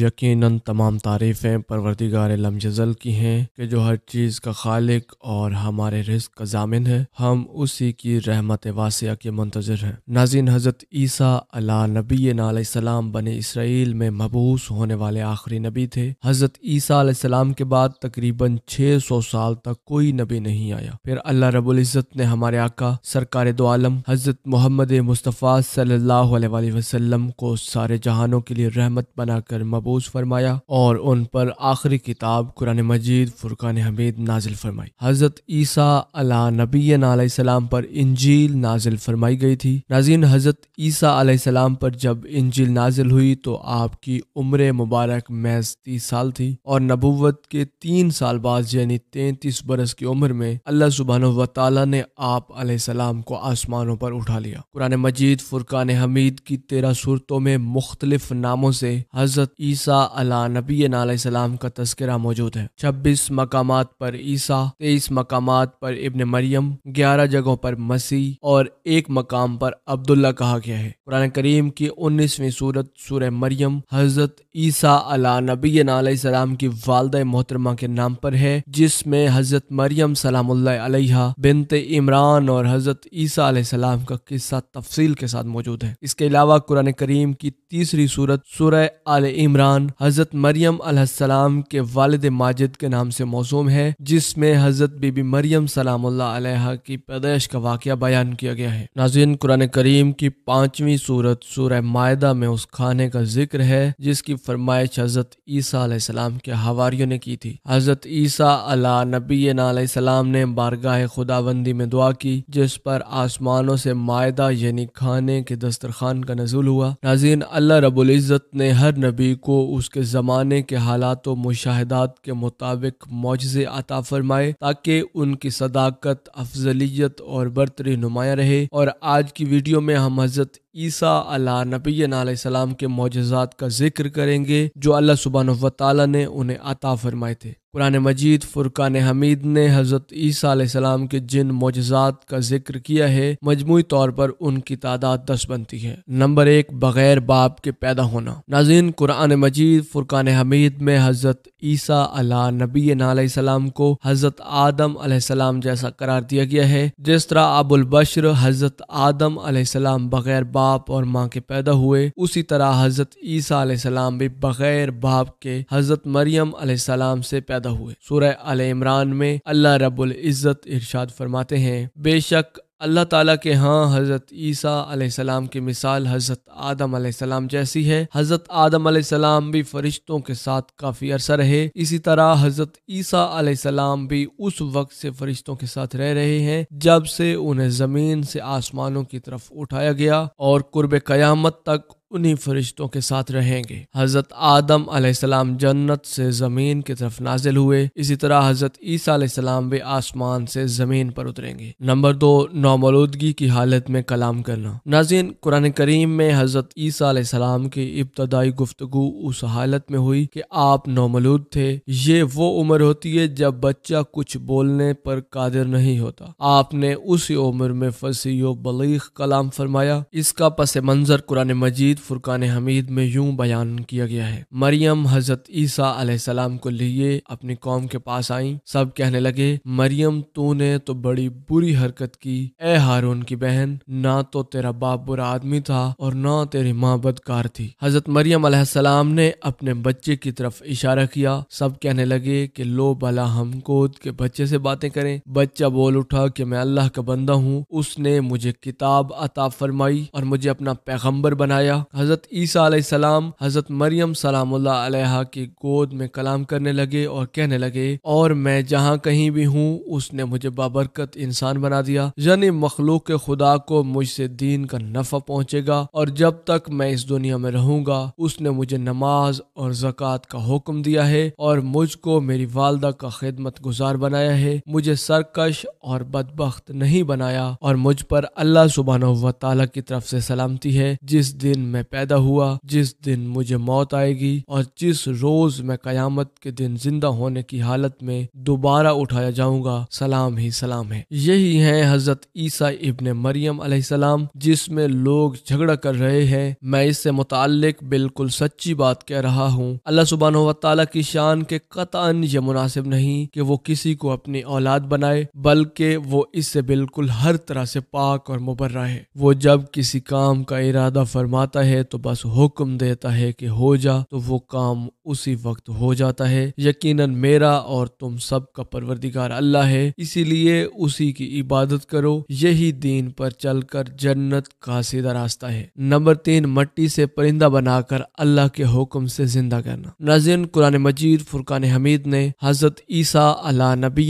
यकीनन तमाम तारीफ़ें परवरदिगार लमजल की हैं कि जो हर चीज़ का खालिक और हमारे रिस्क का जामिन है हम उसी की रहमत वासिया के मंतजर हैं नाजिन हज़रत ईसा अला नबी नाम बने इसराइल में मबूस होने वाले आखिरी नबी थे हज़रत ईसा सलाम के बाद तकरीबन छः सौ साल तक कोई नबी नहीं आया फिर अल्लाह रबुल्ज़त ने हमारे आका सरकार दो आलम हज़रत मोहम्मद मुस्तफ़ा सल्लाम को सारे जहानों के लिए रहमत बनाकर महबूज फरमाया और उन पर आखिरी किताब कुरान मजीद फुरकान हमीद नाजिल फरमाई हजरत ईसा अला नबी सलाम पर इंजील नाजिल फरमाई गई थी नाजीन हजरत ईसा सलाम पर जब इंजील नाजिल हुई तो आपकी उम्र मुबारक महज तीस साल थी और नबूवत के तीन साल बाद यानी तैतीस बरस की उम्र में अल्लाह सुबहान व ने आप सलाम को आसमानों पर उठा लिया कुरान मजीद फुरकान हमीद की तेरह सूरतों में मुख्तलिफ नामों से हजरत ईसा अला नबी सलाम का तस्करा मौजूद है छब्बीस मकाम पर ईसा तेईस मकाम पर इबन मरियम ग्यारह जगहों पर मसीह और एक मकाम पर अब्दुल्ला कहा गया है कुरान करीम की उन्नीसवीं सूरत सूर मरियम हजरत ईसा अला नबी सलाम की वालद मोहतरमा के नाम पर है जिसमें हजरत मरियम सलाम्ला बिनत इमरान और हजरत ईसा सलाम का किस्सा तफसील के साथ मौजूद है इसके अलावा कुरान करीम की तीसरी सूरत सुरह आल इमरान इमरान हज़रत मरियम अलैहिस्सलाम के वालद माजिद के नाम से मौसूम है जिसमें हज़रत बीबी मरियम सलाम की पैदाइश का वाक़ बयान किया गया है नाजिन कुरान करीम की पांचवी सूरत सूर मायदा में उस खाने का जिक्र है जिसकी फरमाइश हज़रत ईसा सलाम के हवारियों ने की थी हज़रत ईसा अला नबी सलाम ने बारगाह खुदाबंदी में दुआ की जिस पर आसमानों से मायदा यानी खाने के दस्तरखान का नजूल हुआ नाजीन अल्लाह रबुल्ज़त ने हर नबी को को उसके ज़माने के हालात व मुशाहदात के मुताबिक मुआजे अता फरमाए ताकि उनकी सदाकत अफजलियत और बरतरी नुमाया रहे और आज की वीडियो में हम हज़रत ईसा अला नबी सलाम के मोजात का जिक्र करेंगे जो अल्लाह सुबहान वाली ने उन्हें अता फरमाए थे कुरान मजीद फुरकान हमीद ने हजरत ईसा सलाम के जिन मोजात का जिक्र किया है मजमू तौर पर उनकी तादाद दस बनती है नंबर एक बगैर बाप के पैदा होना नाजीन कुरान मजीद फुरकान हमीद में हजरत ईसा अला नबी नाम को हजरत आदम सलाम जैसा करार दिया गया है जिस तरह अबुलबशर हजरत आदम सलाम बगैर बाप बाप और माँ के पैदा हुए उसी तरह हजरत ईसा सलाम भी बगैर बाप के हजरत मरियम सलाम से पैदा हुए सूर्य अल इमरान में अल्लाह रबुल इज़्ज़त इरशाद फरमाते हैं बेशक अल्लाह ताला के यहाँ हज़रत ईसा सलाम की मिसाल हज़रत आदम सलाम जैसी है हज़रत आदम सलाम भी फरिश्तों के साथ काफ़ी अरसा रहे इसी तरह हज़रत ईसा सलाम भी उस वक्त से फरिश्तों के साथ रह रहे हैं जब से उन्हें ज़मीन से आसमानों की तरफ उठाया गया और कुर्ब क़यामत तक उन्हीं फरिश्तों के साथ रहेंगे हजरत आदम अलैहिस्सलाम जन्नत से ज़मीन की तरफ नाजिल हुए इसी तरह हजरत ईसा अलैहिस्सलाम भी आसमान से ज़मीन पर उतरेंगे नंबर दो नौमलूदगी की हालत में कलाम करना नाजिन कुरान करीम में हजरत ईसा अलैहिस्सलाम की इब्तदाई गुफ्तगु उस हालत में हुई कि आप नौमलूद थे ये वो उम्र होती है जब बच्चा कुछ बोलने पर कादिर नहीं होता आपने उसी उम्र में फसी बलीख कलाम फरमाया इसका पस मंजर कुरान मजीद फुरकान हमीद में यूं बयान किया गया है मरियम हजरत ईसा सलाम को लिए अपनी कौम के पास आई सब कहने लगे मरियम तूने तो बड़ी बुरी हरकत की ए हारून की बहन ना तो तेरा बाप बुरा आदमी था और ना तेरी माँ बदकार थी हजरत मरियम सलाम ने अपने बच्चे की तरफ इशारा किया सब कहने लगे कि लो भला हम गोद के बच्चे से बातें करें बच्चा बोल उठा कि मैं अल्लाह का बंदा हूँ उसने मुझे किताब अता फरमाई और मुझे अपना पैगम्बर बनाया हज़रत ईसा सलाम हज़रत मरियम सलाम की गोद में कलाम करने लगे और कहने लगे और मैं जहाँ कहीं भी हूँ उसने मुझे बाबरकत इंसान बना दिया यानी मखलूक के खुदा को मुझसे दीन का नफा पहुँचेगा और जब तक मैं इस दुनिया में रहूंगा उसने मुझे नमाज और जक़ात का हुक्म दिया है और मुझको मेरी वालदा का खिदमत गुजार बनाया है मुझे सरकश और बदबक नहीं बनाया और मुझ पर अल्लाह सुबहान वाली की तरफ से सलामती है जिस दिन मैं मैं पैदा हुआ जिस दिन मुझे मौत आएगी और जिस रोज मैं कयामत के दिन जिंदा होने की हालत में दोबारा उठाया जाऊंगा सलाम ही सलाम है यही है हजरत ईसा इबन मरियम सलाम जिसमें लोग झगड़ा कर रहे हैं मैं इससे मुतालिक बिल्कुल सच्ची बात कह रहा हूँ अल्लाह सुबहान तला की शान के कतान ये मुनासिब नहीं कि वो किसी को अपनी औलाद बनाए बल्कि वो इससे बिल्कुल हर तरह से पाक और मुबर्रा है वो जब किसी काम का इरादा फरमाता है है तो बस हुक्म देता है कि हो जा तो वो काम उसी वक्त हो जाता है यकीनन मेरा और तुम सब का परवरदिगार अल्लाह है इसीलिए उसी की इबादत करो यही दीन पर चलकर जन्नत का सीधा रास्ता है नंबर तीन मट्टी से परिंदा बनाकर अल्लाह के हुक्म से जिंदा करना नाजिन कुरान मजीद फुरकान हमीद ने हजरत ईसा अला नबी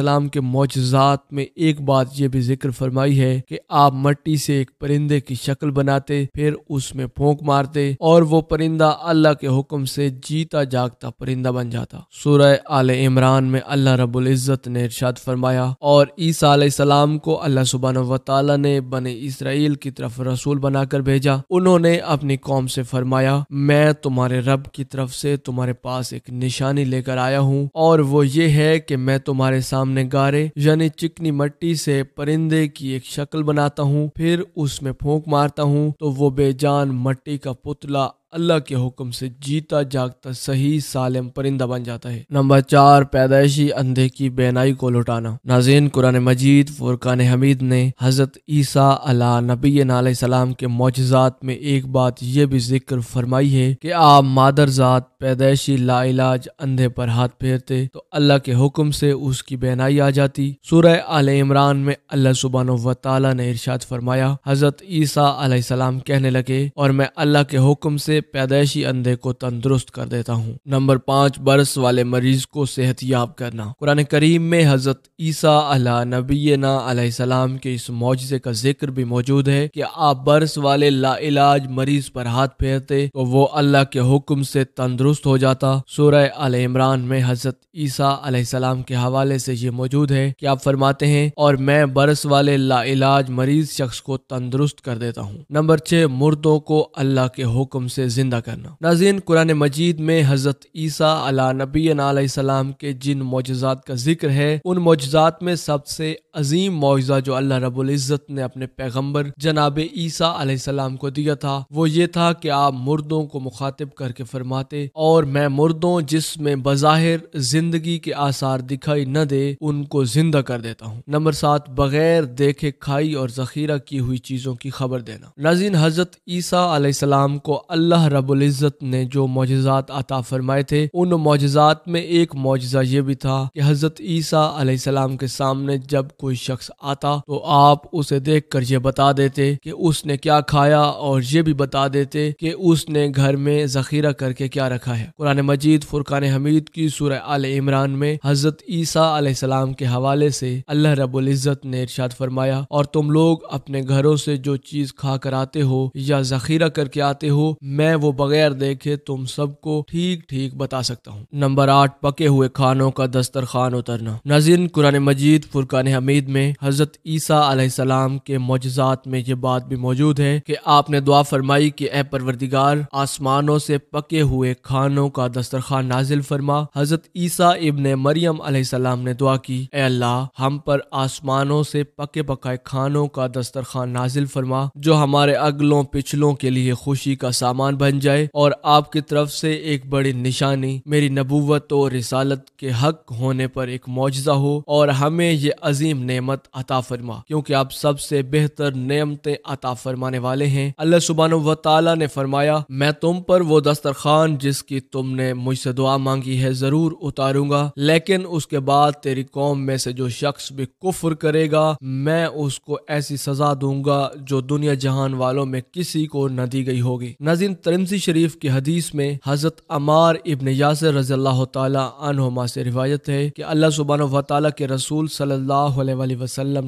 सलाम के मोजात में एक बात यह भी जिक्र फरमाई है कि आप मट्टी से एक परिंदे की शक्ल बनाते फिर उस उसमें फोंक मारते और वो परिंदा अल्लाह के हुक्म से जीता जागता परिंदा बन जाता सूरह आल इमरान में अल्लाह रबुल इज़्ज़त ने इरशाद फरमाया और ईसा सलाम को अल्लाह सुबहान वाली ने बने इसराइल की तरफ रसूल बनाकर भेजा उन्होंने अपनी कौम से फरमाया मैं तुम्हारे रब की तरफ से तुम्हारे पास एक निशानी लेकर आया हूँ और वो ये है कि मैं तुम्हारे सामने गारे यानी चिकनी मट्टी से परिंदे की एक शक्ल बनाता हूँ फिर उसमें फूक मारता हूँ तो वो बेजान भगवान मट्टी का पुतला अल्लाह के हुक्म से जीता जागता सही सालम परिंदा बन जाता है नंबर चार पैदाइशी अंधे की बेनाई को लुटाना नाजीन कुरान मजीद फुरकान हमीद ने हजरत ईसा अला नबी नाम के मोजात में एक बात यह भी जिक्र फरमाई है कि आप मादरजात पैदाइशी लाइलाज अंधे पर हाथ फेरते तो अल्लाह के हुक्म से उसकी बेनाई आ जाती सूरह आल इमरान में अल्लाह सुबान वाल ने इर्शाद फरमाया हजरत ईसा सलाम कहने लगे और मैं अल्लाह के हुक्म से से पैदाइशी अंधे को तंदुरुस्त कर देता हूँ नंबर पाँच बरस वाले मरीज को सेहत याब करना कुरान करीम में हजरत ईसा अला नबीना सलाम के इस मुआजे का जिक्र भी मौजूद है कि आप बरस वाले लाइलाज मरीज पर हाथ फेरते तो वो अल्लाह के हुक्म से तंदुरुस्त हो जाता सूर्य अल इमरान में हजरत ईसा सलाम के हवाले से ये मौजूद है कि आप फरमाते हैं और मैं बरस वाले लाइलाज मरीज शख्स को तंदुरुस्त कर देता हूँ नंबर छह मुर्दों को अल्लाह के हुक्म से जिंदा करना नाजीन कुरान मजीद में हजरत ईसा अला नबी सलाम के जिन मोजात का जिक्र है उन मोजात में सबसे अजीम मुआजा जो अल्लाह रबुल्ज़त ने अपने पैगम्बर जनाब ईसा सलाम को दिया था वो ये था कि आप मुर्दों को मुखातिब करके फरमाते और मैं मुर्दों जिसमें बज़ाहिर जिंदगी के आसार दिखाई न दे उनको जिंदा कर देता हूँ नंबर सात बगैर देखे खाई और जखीरा की हुई चीजों की खबर देना नाजीन हजरत ईसा सलाम को अल्लाह अल्लाह इज़्ज़त ने जो मोजात अता फरमाए थे उन मोजात में एक मोजा ये भी था कि हज़रत ईसा सलाम के सामने जब कोई शख्स आता तो आप उसे देख कर ये बता देते कि उसने क्या खाया और ये भी बता देते कि उसने घर में जखीरा करके क्या रखा है कुरान मजीद फुरकान हमीद की सूर आल इमरान में हजरत ईसा सलाम के हवाले से अल्लाह इज़्ज़त ने इरशाद फरमाया और तुम लोग अपने घरों से जो चीज खा कर आते हो या जखीरा करके आते हो मैं मैं वो बगैर देखे तुम सबको ठीक ठीक बता सकता हूँ नंबर आठ पके हुए खानों का दस्तरखान उतरना नजीन कुरान मजीद फुरकान हमीद में हजरत ईसा सलाम के मोजात में ये बात भी मौजूद है कि आपने दुआ फरमाई कि ए परवरदिगार आसमानों से पके हुए खानों का दस्तरखान नाजिल फरमा हजरत ईसा इबन मरियम सलाम ने दुआ की ए अल्लाह हम पर आसमानों से पके पकाए खानों का दस्तरखान नाजिल फरमा जो हमारे अगलों पिछलों के लिए खुशी का सामान बन जाए और आपकी तरफ से एक बड़ी निशानी मेरी नबूवत और रिसालत के हक होने पर एक मुआजा हो और हमें ये अजीम नेमत अता फरमा क्योंकि आप सबसे बेहतर नेमतें अता फरमाने वाले हैं अल्लाह सुबहान व ने फरमाया मैं तुम पर वो दस्तरखान जिसकी तुमने मुझसे दुआ मांगी है जरूर उतारूंगा लेकिन उसके बाद तेरी कौम में से जो शख्स भी कुफर करेगा मैं उसको ऐसी सजा दूंगा जो दुनिया जहान वालों में किसी को न दी गई होगी नजीन करमसी शरीफ की हदीस में हजरत अमार इबन यासर रजी अल्लाह से रिवायत है कि अल्लाह सुबहान वाली के रसूल सल्लल्लाहु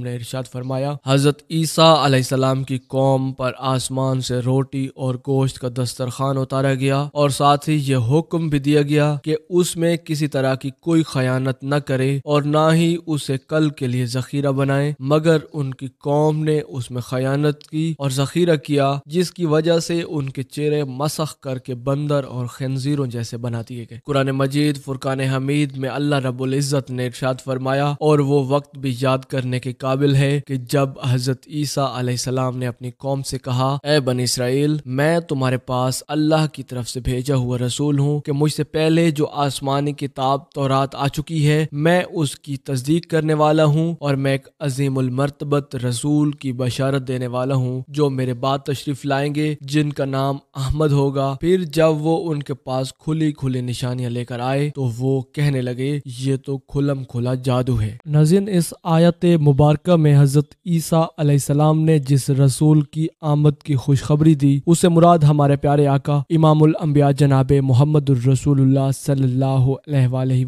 ने इरशाद फरमाया हजरत ईसा सलाम की कौम पर आसमान से रोटी और गोश्त का दस्तरखान उतारा गया और साथ ही यह हुक्म भी दिया गया कि उसमें किसी तरह की कोई खयानत न करे और ना ही उसे कल के लिए जखीरा बनाए मगर उनकी कौम ने उसमें खयानत की और जखीरा किया जिसकी वजह से उनके चेहरे से मसख करके बंदर और खनजीरों जैसे बना दिए गए कुरान मजीद फुरकान हमीद में अल्लाह रबुल इज़्ज़त ने इर्शाद फरमाया और वो वक्त भी याद करने के काबिल है कि जब हजरत ईसा आसमाम ने अपनी कौम से कहा ए बन इसराइल मैं तुम्हारे पास अल्लाह की तरफ से भेजा हुआ रसूल हूँ कि मुझसे पहले जो आसमानी किताब तो रात आ चुकी है मैं उसकी तस्दीक करने वाला हूँ और मैं एक अजीम मरतबत रसूल की बशारत देने वाला हूँ जो मेरे बाद तशरीफ लाएंगे जिनका नाम अहमद अहमद होगा फिर जब वो उनके पास खुली खुली निशानियां लेकर आए तो वो कहने लगे ये तो खुलम खुला जादू है नजीन इस आयत मुबारक में हजरत ईसा सलाम ने जिस रसूल की आमद की खुशखबरी दी उसे मुराद हमारे प्यारे आका इमामुल अम्बिया जनाब मोहम्मद रसूलुल्लाह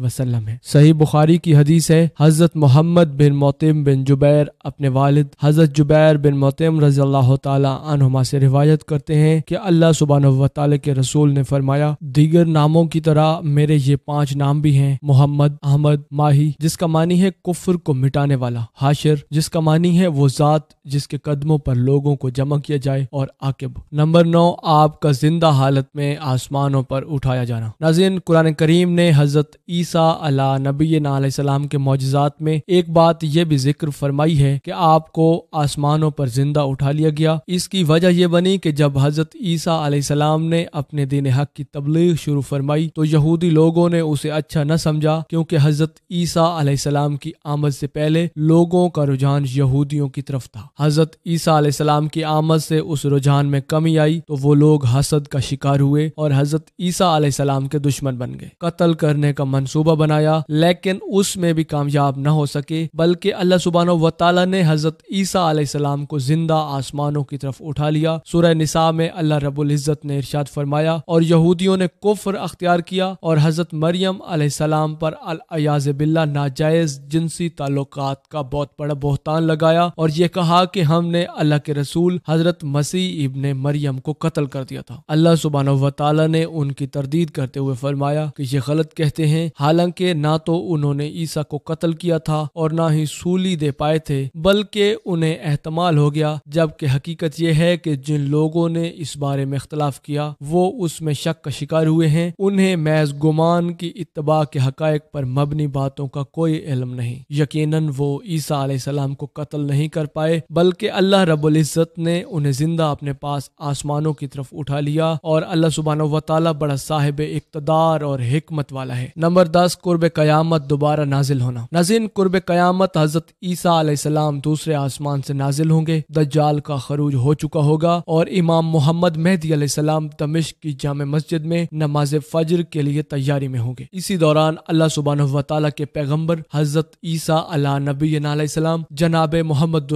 वसल्लम है सही बुखारी की हदीस है हजरत मोहम्मद बिन मोतम बिन जुबैर अपने वालिद हजरत जुबैर बिन मोतम रजी तुमा से रिवायत करते हैं कि अल्लाह सुबह सुबहान के रसूल ने फरमाया दीगर नामों की तरह मेरे ये पांच नाम भी हैं मोहम्मद अहमद माही जिसका मानी है कुफर को मिटाने वाला हाशिर जिसका मानी है वो जात जिसके कदमों पर लोगों को जमा किया जाए और आकिब नंबर नौ आपका जिंदा हालत में आसमानों पर उठाया जाना नाजिन कुरान करीम ने हजरत ईसा अला नबी सलाम के मोजात में एक बात यह भी जिक्र फरमाई है कि आपको आसमानों पर जिंदा उठा लिया गया इसकी वजह यह बनी कि जब हजरत ईसा सलाम ने अपने दिन हक की तबलीग शुरू फरमाई तो यहूदी लोगों ने उसे अच्छा न समझा क्योंकि हजरत ईसा सलाम की आमद से पहले लोगों का रुझान यहूदियों की तरफ था हजरत ईसा सलाम की आमद से उस रुझान में कमी आई तो वो लोग हसद का शिकार हुए और हजरत ईसा सलाम के दुश्मन बन गए कत्ल करने का मनसूबा बनाया लेकिन उसमें भी कामयाब न हो सके बल्कि अल्लाह सुबहान व ने हजरत ईसा सलाम को जिंदा आसमानों की तरफ उठा लिया सुरह निसा में अल्लाह रबुल्जत हजरत ने इर्शाद फरमाया और यहूदियों ने कुफर अख्तियार किया और हजरत मरियम आसमाम पर अयाज बिल्ला नाजायज जिनसी ताल्लुक का बहुत बड़ा बहतान लगाया और ये कहा कि हमने अल्लाह के रसूल हजरत मसीह इबन मरियम को कत्ल कर दिया था अल्लाह सुबहान वाली ने उनकी तरदीद करते हुए फरमाया कि ये गलत कहते हैं हालांकि ना तो उन्होंने ईसा को कत्ल किया था और ना ही सूली दे पाए थे बल्कि उन्हें एहतमाल हो गया जबकि हकीकत यह है कि जिन लोगों ने इस बारे में इख्तला इख्तलाफ किया वो उसमें शक का शिकार हुए हैं उन्हें महज गुमान की इतबा के हक पर मबनी बातों का कोई इलम नहीं यकीन वो ईसा आलाम को कत्ल नहीं कर पाए बल्कि अल्लाह रबुल्ज़त ने उन्हें जिंदा अपने पास आसमानों की तरफ उठा लिया और अल्लाह सुबहान वाली बड़ा साहिब इकतदार और हमत वाला है नंबर दस कुर्ब क्यामत दोबारा नाजिल होना नजीन कुर्ब क्यामत हजरत ईसा आलाम दूसरे आसमान से नाजिल होंगे जाल का खरूज हो चुका होगा और इमाम मोहम्मद मेहदी सलाम तमिश की जाम मस्जिद में नमाज फजर के लिए तैयारी में होंगे इसी दौरान अल्लाह सुबान वाली के पैगम्बर हजरत ईसा अला नबी सलाम जनाब मोहम्मद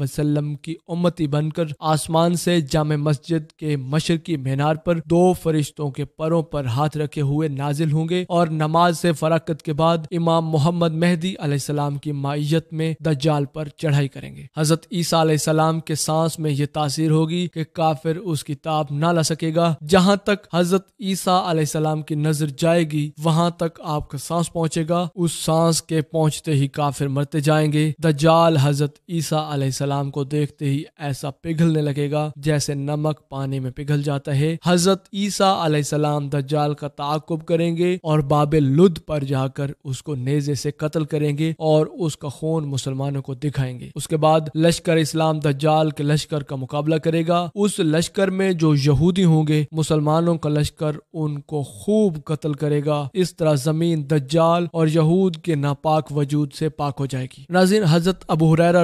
वसल्लम की उम्मती बनकर आसमान से जाम मस्जिद के मशरकी मीनार पर दो फरिश्तों के परों पर हाथ रखे हुए नाजिल होंगे और नमाज से फराकत के बाद इमाम मोहम्मद मेहदी सलाम की माइत में दज्जाल पर चढ़ाई करेंगे हजरत ईसा सलाम के सांस में ये तासीर होगी कि काफिर उस किताब ना ला सकेगा जहाँ तक हजरत ईसा सलाम की नजर जाएगी वहाँ तक आपका सांस पहुँचेगा उस सांस के पहुँचते ही काफिर मरते जाएंगे जाल हजरत ईसा सलाम को देखते ही ऐसा पिघलने लगेगा जैसे नमक पानी में पिघल जाता है हजरत ईसा सलाम जाल का ताकुब करेंगे और बाबे लुद्ध पर जाकर उसको नेजे से कत्ल करेंगे और उसका खून मुसलमानों को दिखाएंगे उसके बाद लश्कर इस्लाम जाल के लश्कर का मुकाबला करेगा उस लश्कर में जो यहूदी होंगे मुसलमानों का लश्कर उनको खूब कत्ल करेगा इस तरह जमीन दज्जाल और यहूद के नापाक वजूद से पाक हो जाएगी नाजिन हजरत अबू हुरैरा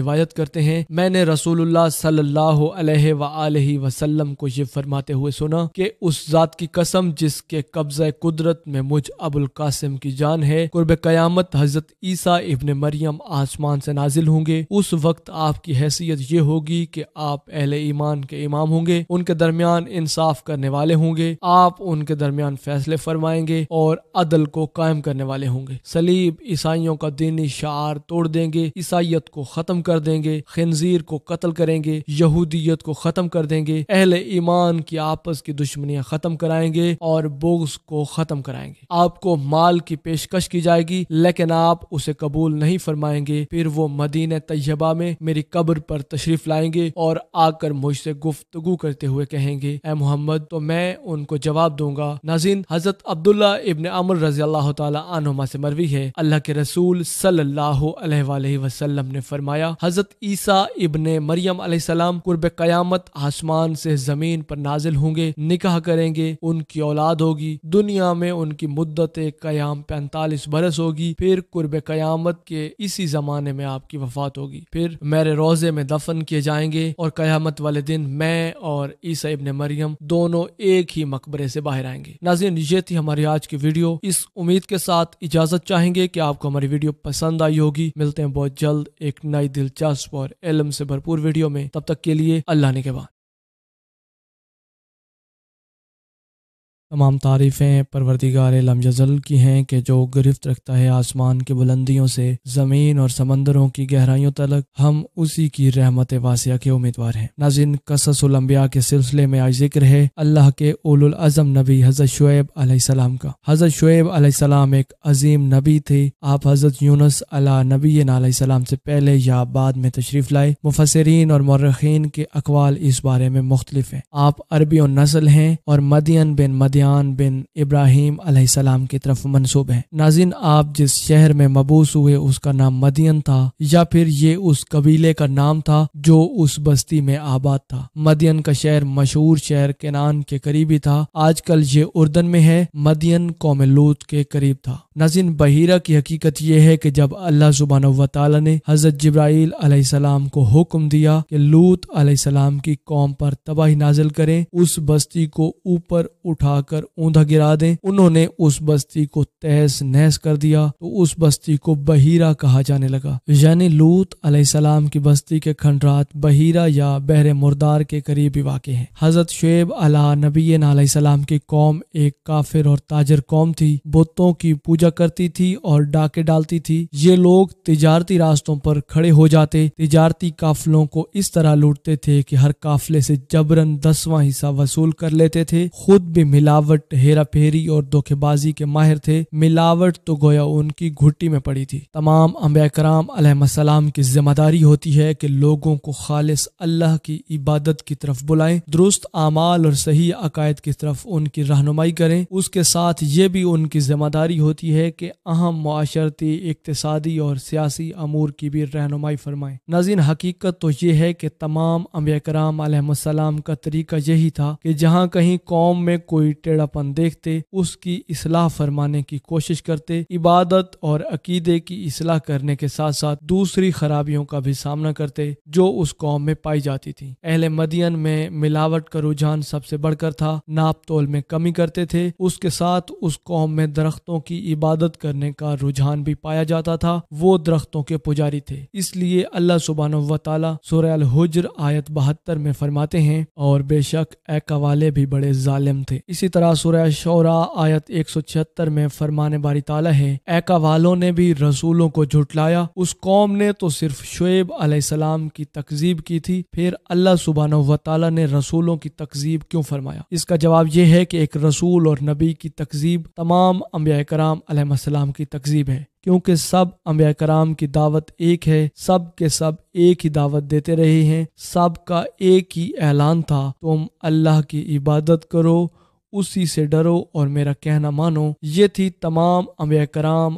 रिवायत करते हैं मैंने रसूल सल्लाम को ये फरमाते हुए सुना कि उस जात की कसम जिसके कब्जे कुदरत में मुझ अबुल कासिम की जान है कुर्ब कयामत हजरत ईसा इबन मरियम आसमान से नाजिल होंगे उस वक्त आपकी हैसियत ये होगी होगी कि आप अहले ईमान के इमाम होंगे उनके दरमियान इंसाफ करने वाले होंगे आप उनके दरमियान फैसले फरमाएंगे और अदल को कायम करने वाले होंगे सलीब ईसाइयों का दीनी शार तोड़ देंगे ईसाइत को खत्म कर देंगे खनजीर को कत्ल करेंगे यहूदियत को खत्म कर देंगे अहले ईमान की आपस की दुश्मनियां खत्म कराएंगे और बोग्स को खत्म कराएंगे आपको माल की पेशकश की जाएगी लेकिन आप उसे कबूल नहीं फरमाएंगे फिर वो मदीन तयबा में मेरी कब्र पर तशरीफ बुलाएंगे और आकर मुझसे गुफ्तगु करते हुए कहेंगे ए मोहम्मद तो मैं उनको जवाब दूंगा नाजिन हजरत अब्दुल्ला इबन अमर रजी अल्लाह तुमा से मरवी है अल्लाह के रसूल सल्लल्लाहु ने फरमाया हजरत ईसा इबन मरियम सलाम कुर्ब कयामत आसमान से जमीन पर नाजिल होंगे निकाह करेंगे उनकी औलाद होगी दुनिया में उनकी मुद्दत कयाम पैंतालीस बरस होगी फिर कुर्ब कयामत के इसी जमाने में आपकी वफात होगी फिर मेरे रोजे में दफन किए जाएंगे और कयामत वाले दिन मैं और ईसा इबन मरियम दोनों एक ही मकबरे से बाहर आएंगे नाजिन ये थी हमारी आज की वीडियो इस उम्मीद के साथ इजाजत चाहेंगे कि आपको हमारी वीडियो पसंद आई होगी मिलते हैं बहुत जल्द एक नई दिलचस्प और इलम से भरपूर वीडियो में तब तक के लिए अल्लाह ने के बाद तमाम तारीफ़ें परवरदिगार लमजल की हैं कि जो गिरफ्त रखता है आसमान की बुलंदियों से ज़मीन और समंदरों की गहराइयों तलक हम उसी की रहमत वासिया के उम्मीदवार हैं नाजिन कससम्बिया के सिलसिले में आज जिक्र है अल्लाह के उलज़म नबी हज़रत शुएब आसमाम का हज़रत शुएब आसमाम एक अजीम नबी थे आप हज़रत यूनस अला नबी नाम से पहले या बाद में तशरीफ़ लाए मुफसरीन और मर्रखीन के अकवाल इस बारे में मुख्तलिफ हैं आप अरबी और नस्ल हैं और मदियन बिन मदियन सुफियान बिन इब्राहिम अलैहिस्सलाम की तरफ मनसूब है नाजिन आप जिस शहर में मबूस हुए उसका नाम मदियन था या फिर ये उस कबीले का नाम था जो उस बस्ती में आबाद था मदियन का शहर मशहूर शहर केनान के करीबी था आजकल ये उर्दन में है मदियन कौम लूत के करीब था नाजिन बहिरा की हकीकत यह है कि जब अल्लाह सुबहान वाली ने हज़रत जब्राइल सलाम को हुक्म दिया कि लूत अलैहिस्सलाम की कौम पर तबाही नाजिल करें उस बस्ती को ऊपर उठाकर ऊंधा गिरा दें उन्होंने उस बस्ती को तहस नहस कर दिया तो उस बस्ती को बहिरा कहा जाने लगा यानी लूत अलैहिस्सलाम की बस्ती के खंडरात बहिरा या बहर मुर्दार के करीब ही वाक़ है हज़रत शुएब अला नबी सलाम की कौम एक काफिर और ताजर कौम थी बुतों की पूजा पूजा करती थी और डाके डालती थी ये लोग तिजारती रास्तों पर खड़े हो जाते तिजारती काफलों को इस तरह लूटते थे कि हर काफले से जबरन दसवां हिस्सा वसूल कर लेते थे खुद भी मिलावट हेरा फेरी और धोखेबाजी के माहिर थे मिलावट तो गोया उनकी घुट्टी में पड़ी थी तमाम अम्बिया कराम की जिम्मेदारी होती है कि लोगों को खालिश अल्लाह की इबादत की तरफ बुलाएं दुरुस्त आमाल और सही अकायद की तरफ उनकी रहनुमाई करें उसके साथ ये भी उनकी जिम्मेदारी होती है है कि अहम माशरती इकतदी और सियासी अमूर की भी रहनुमाई फरमाएं नजीन हकीकत तो ये है कि तमाम अम्बिया कराम का तरीका यही था कि जहाँ कहीं कौम में कोई टेढ़ापन देखते उसकी असलाह फरमाने की कोशिश करते इबादत और अकीदे की असलाह करने के साथ साथ दूसरी खराबियों का भी सामना करते जो उस कौम में पाई जाती थी अहल मदियन में मिलावट का रुझान सबसे बढ़कर था नाप तोल में कमी करते थे उसके साथ उस कौम में दरख्तों की इबादत इबादत करने का रुझान भी पाया जाता था वो दरख्तों के पुजारी थे इसलिए अल्लाह सुबहान वाली सुरल हुजर आयत बहत्तर में फरमाते हैं और बेशक एका वाले भी बड़े जालिम थे इसी तरह सुरह शौरा आयत एक सौ छिहत्तर में फरमाने बारी ताला है एका वालों ने भी रसूलों को झुटलाया उस कौम ने तो सिर्फ शुएब अलैहिस्सलाम की तकजीब की थी फिर अल्लाह सुबहान वाली ने रसूलों की तकजीब क्यों फरमाया इसका जवाब यह है कि एक रसूल और नबी की तकजीब तमाम अम्बिया कराम अलैहिस्सलाम की तकजीब है क्योंकि सब अम्बिया कराम की दावत एक है सब के सब एक ही दावत देते रहे हैं सब का एक ही ऐलान था तुम अल्लाह की इबादत करो उसी से डरो और मेरा कहना मानो ये थी तमाम अम्बिया कराम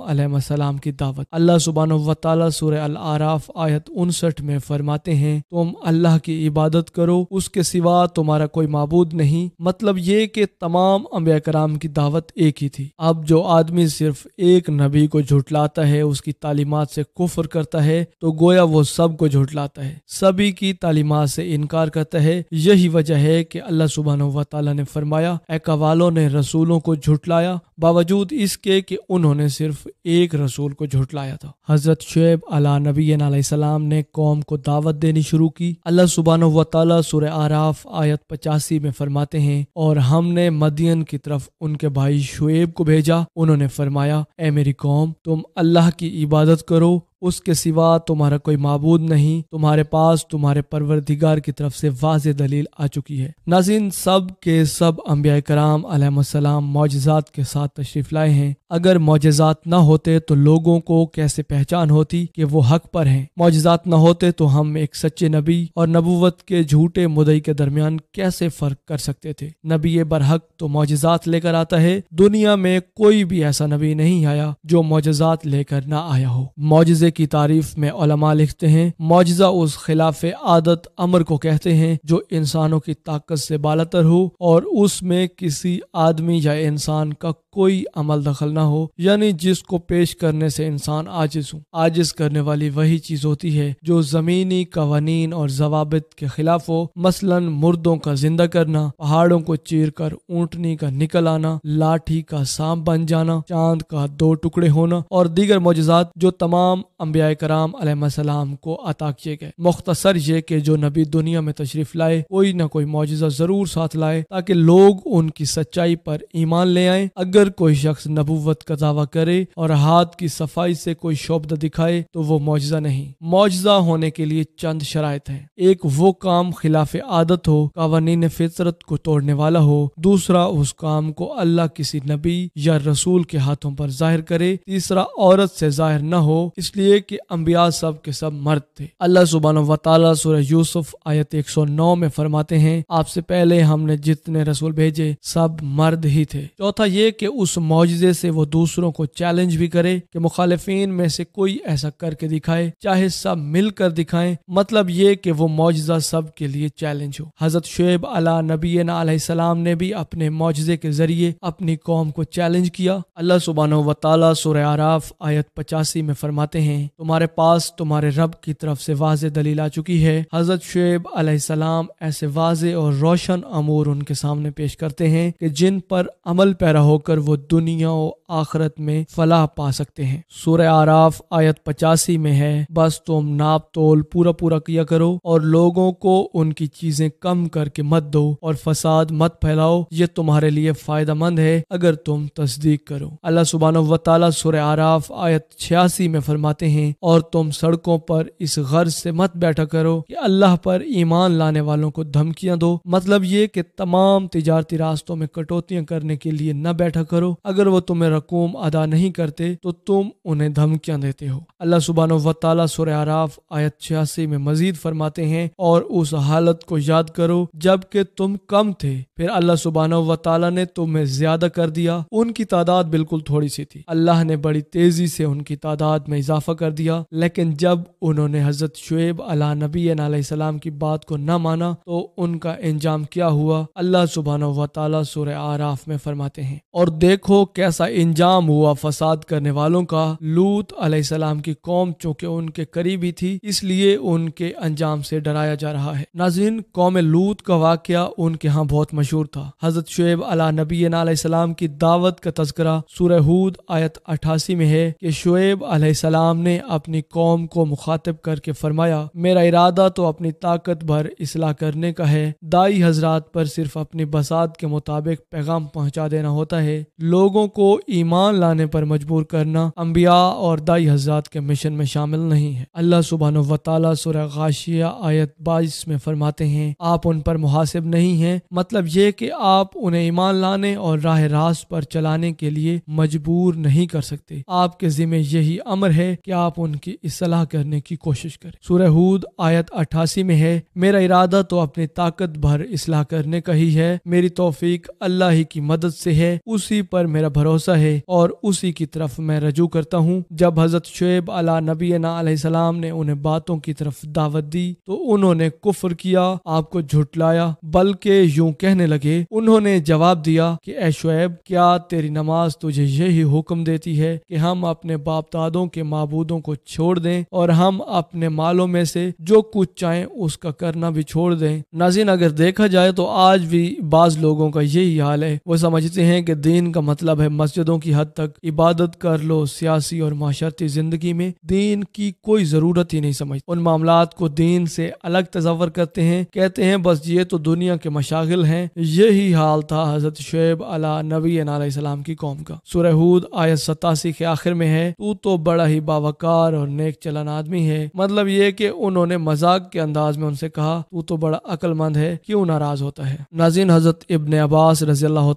की दावत अल्लाह सुबहान वाली अल आराफ आयत उनसठ में फरमाते हैं तुम अल्लाह की इबादत करो उसके सिवा तुम्हारा कोई मबूद नहीं मतलब ये कि तमाम अम्बिया कराम की दावत एक ही थी अब जो आदमी सिर्फ एक नबी को झुटलाता है उसकी तालीमत से कुफर करता है तो गोया वो सब को झुटलाता है सभी की तालीमत से इनकार करता है यही वजह है कि अल्लाह सुबहान ने फरमाया कवालों ने रसूलों को झुटलाया बावजूद इसके कि उन्होंने सिर्फ एक रसूल को झुटलाया था हजरत शुब अला नबी सलाम ने कौम को दावत देनी शुरू की अल्लाह सुबहान वाली सुर आराफ आयत पचासी में फरमाते हैं और हमने मदियन की तरफ उनके भाई शुएब को भेजा उन्होंने फरमाया ए मेरी कौम तुम अल्लाह की इबादत करो उसके सिवा तुम्हारा कोई मबूद नहीं तुम्हारे पास तुम्हारे परवरदिगार की तरफ से वाज दलील आ चुकी है नाजिन सब के सब अम्बिया कराम सलाम मोजात के साथ साथ तशरीफ लाए हैं अगर मोजात न होते तो लोगों को कैसे पहचान होती कि वो हक पर हैं मोजात न होते तो हम एक सच्चे नबी और नबूवत के झूठे मुदई के दरमियान कैसे फर्क कर सकते थे नबी बरहक तो मोजात लेकर आता है दुनिया में कोई भी ऐसा नबी नहीं आया जो मोजात लेकर ना आया हो मोजे की तारीफ में ओलमा लिखते हैं मोजा उस खिलाफ आदत अमर को कहते हैं जो इंसानों की ताकत से बालतर हो और उसमें किसी आदमी या इंसान का कोई अमल दखल ना हो यानी जिसको पेश करने से इंसान आजिज हो आजिज करने वाली वही चीज होती है जो जमीनी कवानीन और जवाबित के खिलाफ हो मसलन मुर्दों का जिंदा करना पहाड़ों को चीर कर ऊँटनी का निकल आना लाठी का सांप बन जाना चांद का दो टुकड़े होना और दीगर मोजात जो तमाम अम्बिया कराम सलाम को अता किए गए मुख्तसर ये के जो नबी दुनिया में तशरीफ लाए कोई ना कोई मुआजा जरूर साथ लाए ताकि लोग उनकी सच्चाई पर ईमान ले आए अगर अगर कोई शख्स नबूवत का दावा करे और हाथ की सफाई से कोई शोबद दिखाए तो वो मुआजा नहीं मुआजा होने के लिए चंद शराय है एक वो काम खिलाफ आदत हो कवानीन फितरत को तोड़ने वाला हो दूसरा उस काम को अल्लाह किसी नबी या रसूल के हाथों पर जाहिर करे तीसरा औरत से जाहिर न हो इसलिए कि अम्बिया सब के सब मर्द थे अल्लाह सुबहान वाली सूर्य यूसुफ आयत 109 में फरमाते हैं आपसे पहले हमने जितने रसूल भेजे सब मर्द ही थे चौथा ये कि उस मुआजे से वो दूसरों को चैलेंज भी करे कि मुखालफन में से कोई ऐसा करके दिखाए चाहे सब मिलकर दिखाए मतलब ये कि वो मुआजा सब के लिए चैलेंज हो हजरत शुएब अला नबी नाम ने भी अपने मुआजे के जरिए अपनी कौम को चैलेंज किया अल्लाह सुबहान व सुर आराफ आयत पचासी में फरमाते हैं तुम्हारे पास तुम्हारे रब की तरफ से वाज दलील आ चुकी है हजरत शुएब सलाम ऐसे वाज और रोशन अमूर उनके सामने पेश करते हैं कि जिन पर अमल पैरा होकर वो दुनिया और आखरत में फलाह पा सकते हैं सूर्य आराफ आयत पचासी में है बस तुम नाप तोल पूरा पूरा किया करो और लोगों को उनकी चीजें कम करके मत दो और फसाद मत फैलाओ ये तुम्हारे लिए फायदा मंद है अगर तुम तस्दीक करो अल्लाह सुबहान वाली सूर्य आराफ आयत छियासी में फरमाते हैं और तुम सड़कों पर इस गर्ज से मत बैठा करो कि अल्लाह पर ईमान लाने वालों को धमकियां दो मतलब ये कि तमाम तजारती रास्तों में कटौतियां करने के लिए न बैठा करो करो अगर वो तुम्हें रकूम अदा नहीं करते तो तुम उन्हें धमकियां देते हो अल्लाह सुबहान वाली सुर आराफ आयत छियासी में मजीद फरमाते हैं और उस हालत को याद करो जबकि तुम कम थे फिर अल्लाह सुबहान वाली ने तुम्हें ज्यादा कर दिया उनकी तादाद बिल्कुल थोड़ी सी थी अल्लाह ने बड़ी तेजी से उनकी तादाद में इजाफा कर दिया लेकिन जब उन्होंने हजरत शुएब अला नबी सलाम की बात को न माना तो उनका इंजाम क्या हुआ अल्लाह सुबहान वाली सुर आराफ में फरमाते हैं और देखो कैसा इंजाम हुआ फसाद करने वालों का लूत अलैहिस्सलाम की कौम चूंकि उनके करीबी थी इसलिए उनके अंजाम से डराया जा रहा है नाजिन कौम लूत का वाकया उनके यहाँ बहुत मशहूर था हजरत शुएब अला नबी सलाम की दावत का तस्करा सूर्य हूद आयत अठासी में है कि शुएब अलैहिस्सलाम ने अपनी कौम को मुखातिब करके फरमाया मेरा इरादा तो अपनी ताकत भर इसलाह करने का है दाई हजरात पर सिर्फ अपनी बसात के मुताबिक पैगाम पहुँचा देना होता है लोगों को ईमान लाने पर मजबूर करना अम्बिया और दाई हजरात के मिशन में शामिल नहीं है अल्लाह सुबहान वाली गाशिया आयत बाईस में फरमाते हैं आप उन पर मुहासिब नहीं हैं मतलब ये कि आप उन्हें ईमान लाने और राह रास पर चलाने के लिए मजबूर नहीं कर सकते आपके जिम्मे यही अमर है कि आप उनकी इसलाह करने की कोशिश करें सुरहूद आयत अट्ठासी में है मेरा इरादा तो अपनी ताकत भर इसलाह करने का ही है मेरी तोफीक अल्लाह ही की मदद से है उसी पर मेरा भरोसा है और उसी की तरफ मैं रजू करता हूँ जब हजरत शुएब अला नबी सलाम ने उन्हें बातों की तरफ दावत दी तो उन्होंने कुफर किया आपको झुटलाया बल्कि यूं कहने लगे उन्होंने जवाब दिया कि ए शुएब क्या तेरी नमाज तुझे यही हुक्म देती है कि हम अपने बाप दादों के मबूदों को छोड़ दें और हम अपने मालों में से जो कुछ चाहे उसका करना भी छोड़ दें नाजिन अगर देखा जाए तो आज भी बाज लोगों का यही हाल है वो समझते हैं कि दीन का मतलब है मस्जिदों की हद तक इबादत कर लो सियासी और माशर्ती जिंदगी में दीन की कोई जरूरत ही नहीं समझ उन मामला को दीन से अलग तस्वर करते हैं कहते हैं बस ये तो दुनिया के मशागिल हैं यही हाल था हजरत शुब अला नबी सलाम की कौम का सुरहूद आयत सतासी के आखिर में है तू तो बड़ा ही बावकार और नेक चलन आदमी है मतलब ये कि उन्होंने मजाक के अंदाज में उनसे कहा तू तो बड़ा अक्लमंद है क्यों नाराज होता है नाजीन हजरत इबन अब्बास रजी अल्लाह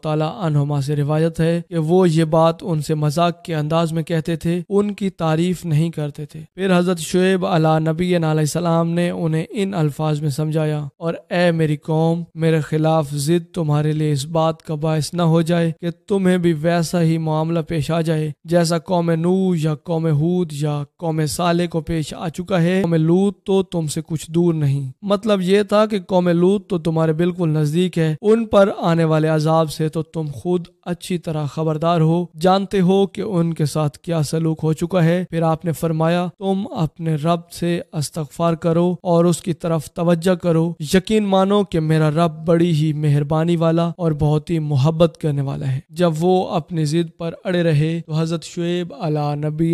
तुमा से रिवायत शिकायत है कि वो ये बात उनसे मजाक के अंदाज में कहते थे उनकी तारीफ नहीं करते थे फिर हजरत शुएब अला नबी सलाम ने उन्हें इन अल्फाज में समझाया और ए मेरी कौम मेरे खिलाफ जिद तुम्हारे लिए इस बात का बायस न हो जाए कि तुम्हें भी वैसा ही मामला पेश आ जाए जैसा कौम नू या कौम हूद या कौम साले को पेश आ चुका है कौम लूत तो तुमसे कुछ दूर नहीं मतलब ये था कि कौम लूत तो तुम्हारे बिल्कुल नजदीक है उन पर आने वाले अजाब से तो तुम खुद अच्छी तरह खबरदार हो जानते हो कि उनके साथ क्या सलूक हो चुका है फिर आपने फरमाया तुम अपने रब से अस्तगफार करो और उसकी तरफ तवज्जा करो यकीन मानो कि मेरा रब बड़ी ही मेहरबानी वाला और बहुत ही मोहब्बत करने वाला है जब वो अपनी जिद पर अड़े रहे तो हजरत शुएब अला नबी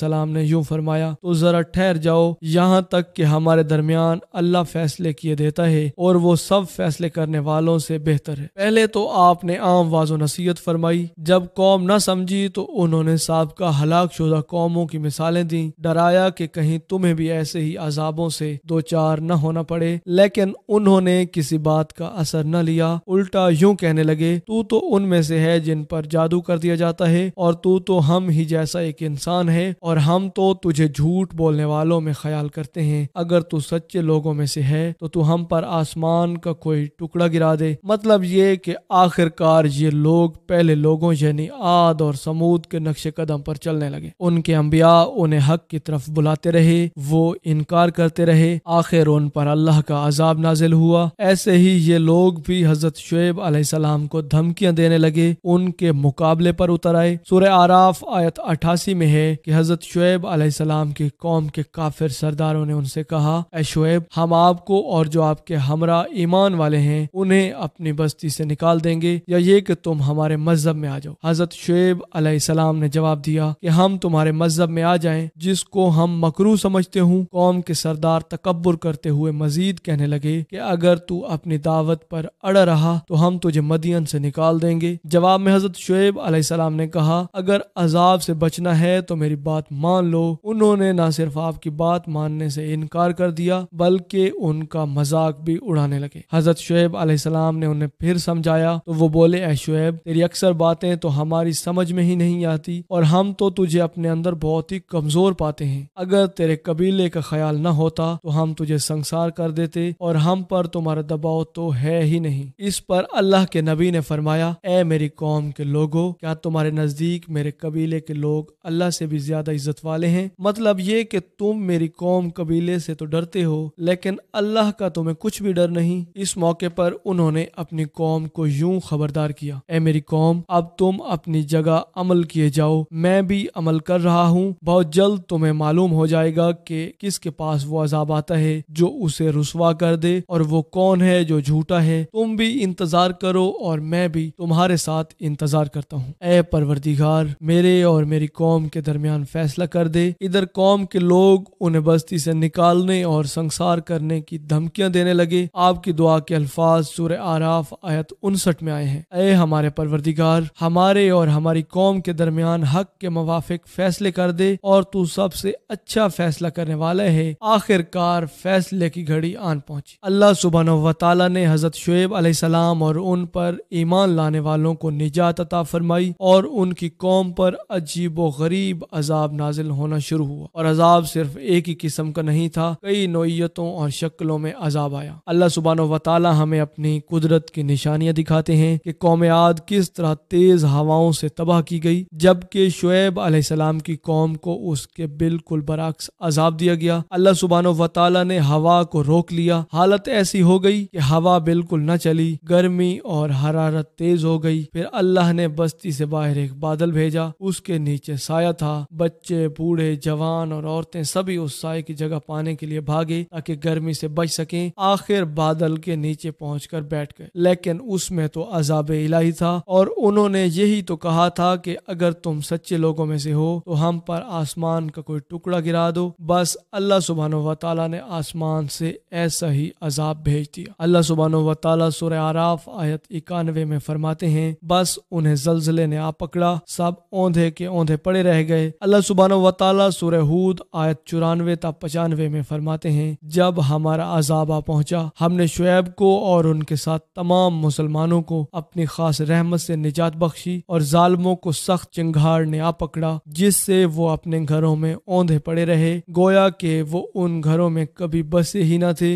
सलाम ने यूं फरमाया तो जरा ठहर जाओ यहाँ तक कि हमारे दरमियान अल्लाह फैसले किए देता है और वो सब फैसले करने वालों से बेहतर है पहले तो आपने आम वाजो नसीहत फरमाई फरमाई जब कौम न समझी तो उन्होंने सबका हलाक शुदा कौमों की मिसालें दी डराया कि कहीं तुम्हें भी ऐसे ही अजाबों से दो चार न होना पड़े लेकिन उन्होंने किसी बात का असर न लिया उल्टा यूं कहने लगे तू तो उनमें से है जिन पर जादू कर दिया जाता है और तू तो हम ही जैसा एक इंसान है और हम तो तुझे झूठ बोलने वालों में ख्याल करते हैं अगर तू सच्चे लोगों में से है तो तू हम पर आसमान का कोई टुकड़ा गिरा दे मतलब ये कि आखिरकार ये लोग पहले लोगों यानी आद और समूद के नक्श कदम पर चलने लगे उनके अम्बिया उन्हें हक की तरफ बुलाते रहे वो इनकार करते रहे आखिर उन पर अल्लाह का अजाब नाजिल हुआ ऐसे ही ये लोग भी हजरत शुएब अलैहिस्सलाम को धमकियां देने लगे उनके मुकाबले पर उतर आए सुर आराफ आयत अठासी में है की हजरत शुएब अलैहिस्सलाम की कौम के काफिर सरदारों ने उनसे कहा ए शुएब हम आपको और जो आपके हमरा ईमान वाले हैं उन्हें अपनी बस्ती से निकाल देंगे या ये कि तुम हमारे मस्जिद मजहब में आ जाओ हजरत शुएब अलैहिस्सलाम ने जवाब दिया कि हम तुम्हारे मजहब में आ जाएं जिसको हम मकरू समझते हूँ कौम के सरदार तकबर करते हुए मजीद कहने लगे कि अगर तू अपनी दावत पर अड़ रहा तो हम तुझे मदियन से निकाल देंगे जवाब में हजरत शुएब अलैहिस्सलाम ने कहा अगर अजाब से बचना है तो मेरी बात मान लो उन्होंने ना सिर्फ आपकी बात मानने से इनकार कर दिया बल्कि उनका मजाक भी उड़ाने लगे हजरत शुएब अलैहिस्सलाम ने उन्हें फिर समझाया तो वो बोले ए शुएब तेरी अक्सर अक्सर बातें तो हमारी समझ में ही नहीं आती और हम तो तुझे अपने अंदर बहुत ही कमजोर पाते हैं अगर तेरे कबीले का ख्याल न होता तो हम तुझे संसार कर देते और हम पर तुम्हारा दबाव तो है ही नहीं इस पर अल्लाह के नबी ने फरमाया ए मेरी कौम के लोगो क्या तुम्हारे नजदीक मेरे कबीले के लोग अल्लाह से भी ज्यादा इज्जत वाले हैं मतलब ये कि तुम मेरी कौम कबीले से तो डरते हो लेकिन अल्लाह का तुम्हें कुछ भी डर नहीं इस मौके पर उन्होंने अपनी कौम को यूं खबरदार किया ए मेरी कौम अब तुम अपनी जगह अमल किए जाओ मैं भी अमल कर रहा हूँ बहुत जल्द तुम्हें मालूम हो जाएगा कि किसके पास वो अजाब आता है जो उसे रुसवा कर दे और वो कौन है जो झूठा है तुम भी इंतजार करो और मैं भी तुम्हारे साथ इंतजार करता हूँ ए परवरदिगार मेरे और मेरी कौम के दरमियान फैसला कर दे इधर कौम के लोग उन्हें बस्ती से निकालने और संसार करने की धमकियां देने लगे आपकी दुआ के अल्फाज सूर्य आराफ आयत उनसठ में आए हैं ए हमारे परवरदिगार परवरदिगार हमारे और हमारी कौम के दरमियान हक के मुाफिक फैसले कर दे और तू सबसे अच्छा फैसला करने वाला है आखिरकार फैसले की घड़ी आन पहुंची अल्लाह सुबहान वाली ने हजरत शुएब सलाम और उन पर ईमान लाने वालों को निजात अता फरमाई और उनकी कौम पर अजीब व गरीब अजाब नाजिल होना शुरू हुआ और अजाब सिर्फ एक ही किस्म का नहीं था कई नोयतों और शक्लों में अजाब आया अल्लाह सुबहान वाली हमें अपनी कुदरत की निशानियां दिखाते हैं कि कौम आद किस तरह तेज हवाओं से तबाह की गई जबकि शुएब अलैहिस्सलाम की कौम को उसके बिल्कुल बरक्स अजाब दिया गया अल्लाह सुबहानो वाली ने हवा को रोक लिया हालत ऐसी हो गई कि हवा बिल्कुल न चली गर्मी और हरारत तेज हो गई फिर अल्लाह ने बस्ती से बाहर एक बादल भेजा उसके नीचे साया था बच्चे बूढ़े जवान और औरतें सभी उस साय की जगह पाने के लिए भागे ताकि गर्मी से बच सके आखिर बादल के नीचे पहुँच बैठ गए लेकिन उसमें तो अजाब इलाही था और उन उन्होंने यही तो कहा था कि अगर तुम सच्चे लोगों में से हो तो हम पर आसमान का कोई टुकड़ा गिरा दो बस अल्लाह सुबहान वाली ने आसमान से ऐसा ही अजाब भेज दिया अल्लाह सुबहान वाली सुर आराफ आयत इक्यानवे में फरमाते हैं बस उन्हें जलजिले ने आ पकड़ा सब औंधे के औंधे पड़े रह गए अल्लाह सुबहान वाली सुर हूद आयत चौरानवे तब पचानवे में फरमाते हैं जब हमारा अजाब आ पहुंचा हमने शुएब को और उनके साथ तमाम मुसलमानों को अपनी खास रहमत से निजात निजात बख्शी और जालमों को सख्त चिंगार ने आ पकड़ा जिससे वो अपने घरों में औंधे पड़े रहे गोया के वो उन घरों में कभी बसे ही न थे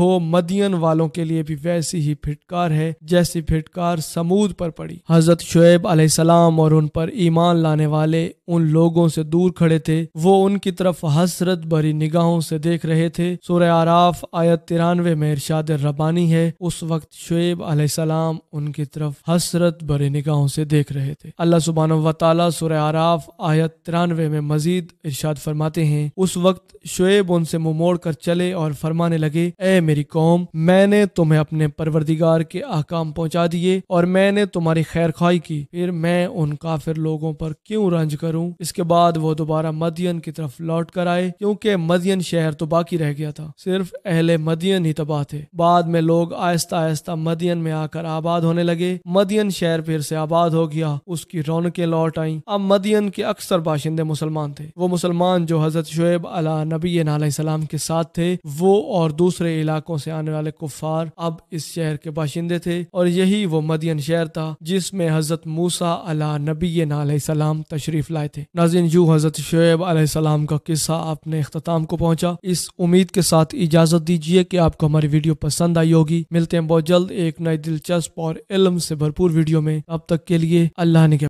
हो मदियन वालों के लिए भी वैसी ही फिटकार है जैसी फिटकार समूद पर पड़ी हजरत शुएब अलैहिस्सलाम और उन पर ईमान लाने वाले उन लोगों से दूर खड़े थे वो उनकी तरफ हसरत भरी निगाहों से देख रहे थे सूर्य आराफ आयत तिरानवे में इरशाद रबानी है उस वक्त शुएब अलैहिस्सलाम उनकी तरफ हसरत भरे निगाहों से देख रहे थे अल्लाह सुबहान वाली सुर आराफ आयत तिरानवे में मजीद इर्शाद फरमाते हैं उस वक्त शुएब उनसे मुंह मोड़ कर चले और फरमाने लगे ए मेरी कौम मैंने तुम्हें अपने परवरदिगार के अहकाम पहुँचा दिए और मैंने तुम्हारी खैर खाई की फिर मैं उन काफिर लोगों पर क्यूँ रंज करूँ इसके बाद वो दोबारा मदियन की तरफ लौट कर आए क्योंकि मदियन शहर तो बाकी रह गया था सिर्फ अहले मदियन ही तबाह थे बाद में लोग आहिस्ता आहिस्ता मदियन में आकर आबाद होने लगे मदियन शहर पे फिर से आबाद हो गया उसकी रौनकें लौट आईं अब मदियन के अक्सर बाशिंदे मुसलमान थे वो मुसलमान जो हजरत शुएब अला नबी सलाम के साथ थे वो और दूसरे इलाकों से आने वाले कुफार अब इस शहर के बाशिंदे थे और यही वो मदियन शहर था जिसमें हजरत मूसा अला नबी नाम तशरीफ लाए थे नाजिन यू हजरत शुएब सलाम का किस्सा अपने अख्ताम को पहुंचा इस उम्मीद के साथ इजाजत दीजिए कि आपको हमारी वीडियो पसंद आई होगी मिलते हैं बहुत जल्द एक नए दिलचस्प और इलम से भरपूर वीडियो में अब तक के लिए अल्लाह ने